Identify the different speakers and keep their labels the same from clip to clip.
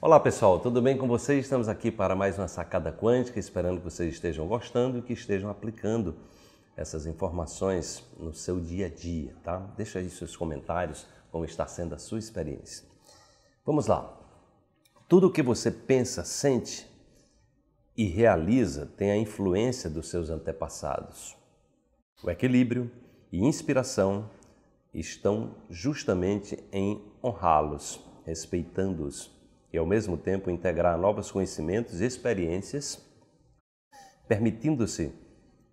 Speaker 1: Olá pessoal, tudo bem com vocês? Estamos aqui para mais uma sacada quântica, esperando que vocês estejam gostando e que estejam aplicando essas informações no seu dia a dia, tá? Deixa aí seus comentários como está sendo a sua experiência. Vamos lá. Tudo o que você pensa, sente e realiza tem a influência dos seus antepassados. O equilíbrio e inspiração estão justamente em honrá-los, respeitando-os e, ao mesmo tempo, integrar novos conhecimentos e experiências, permitindo-se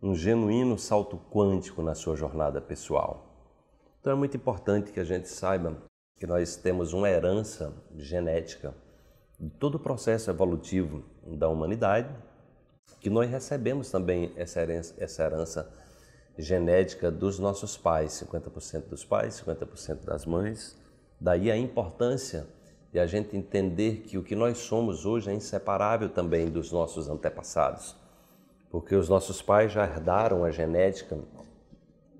Speaker 1: um genuíno salto quântico na sua jornada pessoal. Então, é muito importante que a gente saiba que nós temos uma herança genética de todo o processo evolutivo da humanidade, que nós recebemos também essa herança, essa herança genética dos nossos pais, 50% dos pais, 50% das mães. Daí a importância de a gente entender que o que nós somos hoje é inseparável também dos nossos antepassados, porque os nossos pais já herdaram a genética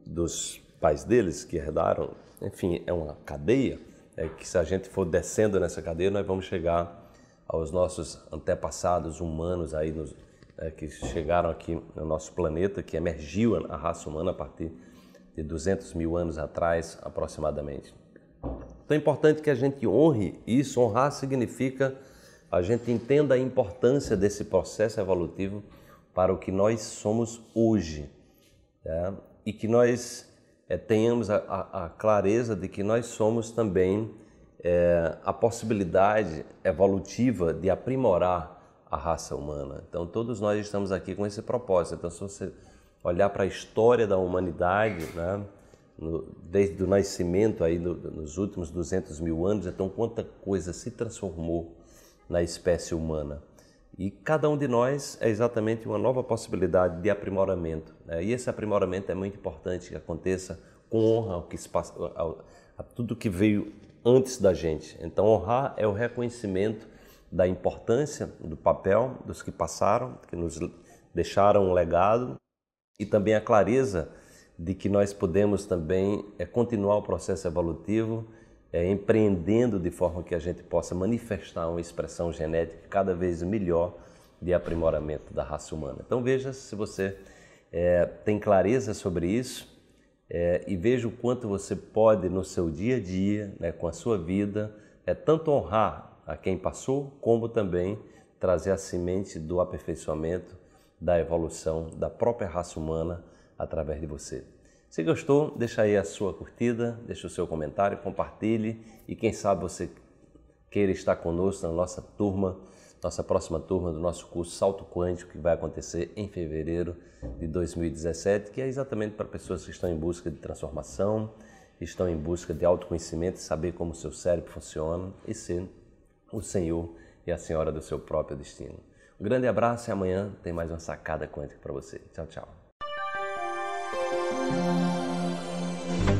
Speaker 1: dos pais deles que herdaram, enfim, é uma cadeia, é que se a gente for descendo nessa cadeia, nós vamos chegar aos nossos antepassados humanos aí nos, é, que chegaram aqui no nosso planeta, que emergiu a raça humana a partir de 200 mil anos atrás, aproximadamente. Então é importante que a gente honre isso. Honrar significa a gente entenda a importância desse processo evolutivo para o que nós somos hoje. Né? E que nós é, tenhamos a, a, a, clareza de que nós somos também é, a possibilidade evolutiva de aprimorar a raça humana. Então todos nós estamos aqui com esse propósito. Então se você olhar para a história da humanidade, né? no, desde o nascimento, aí no, nos últimos 200 mil anos, então quanta coisa se transformou na espécie humana. E cada um de nós é exatamente uma nova possibilidade de aprimoramento. Né? E esse aprimoramento é muito importante que aconteça com honra ao que se passa, ao, a tudo que veio antes da gente. Então, honrar é o reconhecimento da importância do papel dos que passaram, que nos deixaram um legado, e também a clareza de que nós podemos também é, continuar o processo evolutivo, é, empreendendo de forma que a gente possa manifestar uma expressão genética cada vez melhor de aprimoramento da raça humana. Então veja se você é, tem clareza sobre isso é, e veja o quanto você pode no seu dia a dia, né, com a sua vida, é tanto honrar a quem passou como também trazer a semente do aperfeiçoamento, da evolução da própria raça humana através de você. Se gostou, deixa aí a sua curtida, deixa o seu comentário, compartilhe e quem sabe você queira estar conosco na nossa turma, nossa próxima turma do nosso curso Salto Quântico, que vai acontecer em fevereiro de 2017, que é exatamente para pessoas que estão em busca de transformação, estão em busca de autoconhecimento, saber como o seu cérebro funciona e ser o senhor e a senhora do seu próprio destino. Um grande abraço e amanhã tem mais uma sacada quântica para você. Tchau, tchau. Thank you.